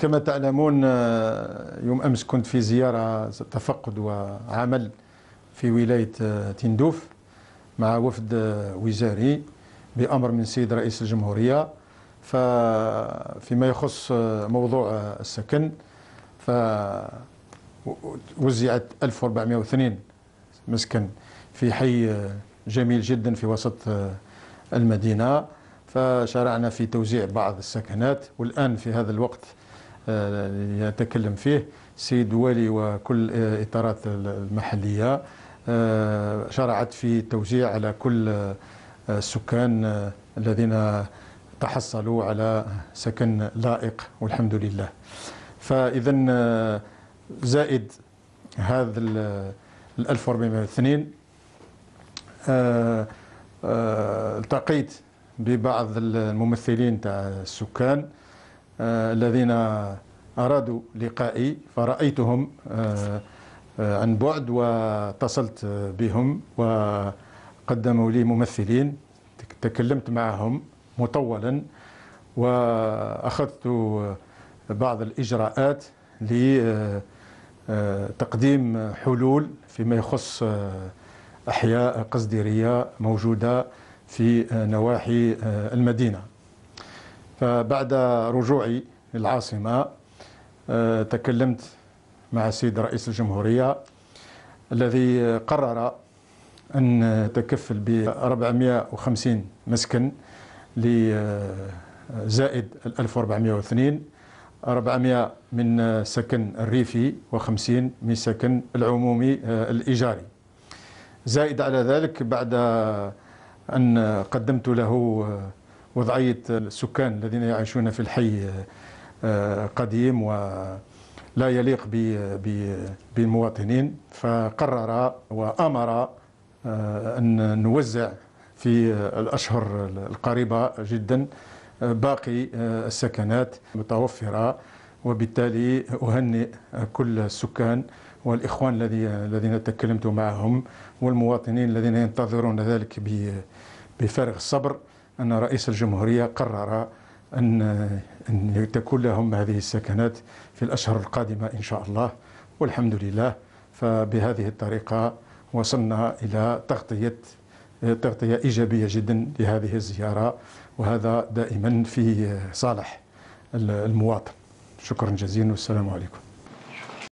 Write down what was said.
كما تعلمون آه، يوم أمس كنت في زيارة تفقد وعمل في ولاية آه، تندوف مع وفد آه، وزاري بأمر من سيد رئيس الجمهورية ففيما يخص موضوع السكن ف وزعت 1402 مسكن في حي جميل جدا في وسط المدينة فشرعنا في توزيع بعض السكنات والآن في هذا الوقت يتكلم آه، فيه سيد والي وكل الاطارات آه، المحليه آه، شرعت في التوزيع على كل السكان الذين تحصلوا على سكن لائق والحمد لله فاذا زائد هذا ال 1402 التقيت ببعض الممثلين تاع السكان آه، الذين أرادوا لقائي فرأيتهم آه، آه، عن بعد واتصلت بهم وقدموا لي ممثلين تكلمت معهم مطولا وأخذت بعض الإجراءات لتقديم حلول فيما يخص أحياء قصديرية موجودة في نواحي المدينة فبعد رجوعي للعاصمة آه، تكلمت مع السيد رئيس الجمهورية الذي قرر أن تكفل ب 450 مسكن لزائد ال 1402 400 من سكن الريفي و50 من سكن العمومي آه، الإيجاري زائد على ذلك بعد أن قدمت له آه، وضعية السكان الذين يعيشون في الحي آه، قديم ولا يليق بالمواطنين فقرر وأمر آه، أن نوزع في الأشهر القريبة جدا آه، باقي السكنات متوفرة وبالتالي أهنئ كل السكان والإخوان الذين تكلمت معهم والمواطنين الذين ينتظرون ذلك بفارغ الصبر أن رئيس الجمهورية قرر أن أن تكون لهم هذه السكنات في الأشهر القادمة إن شاء الله والحمد لله فبهذه الطريقة وصلنا إلى تغطية تغطية إيجابية جدا لهذه الزيارة وهذا دائما في صالح المواطن شكرا جزيلا والسلام عليكم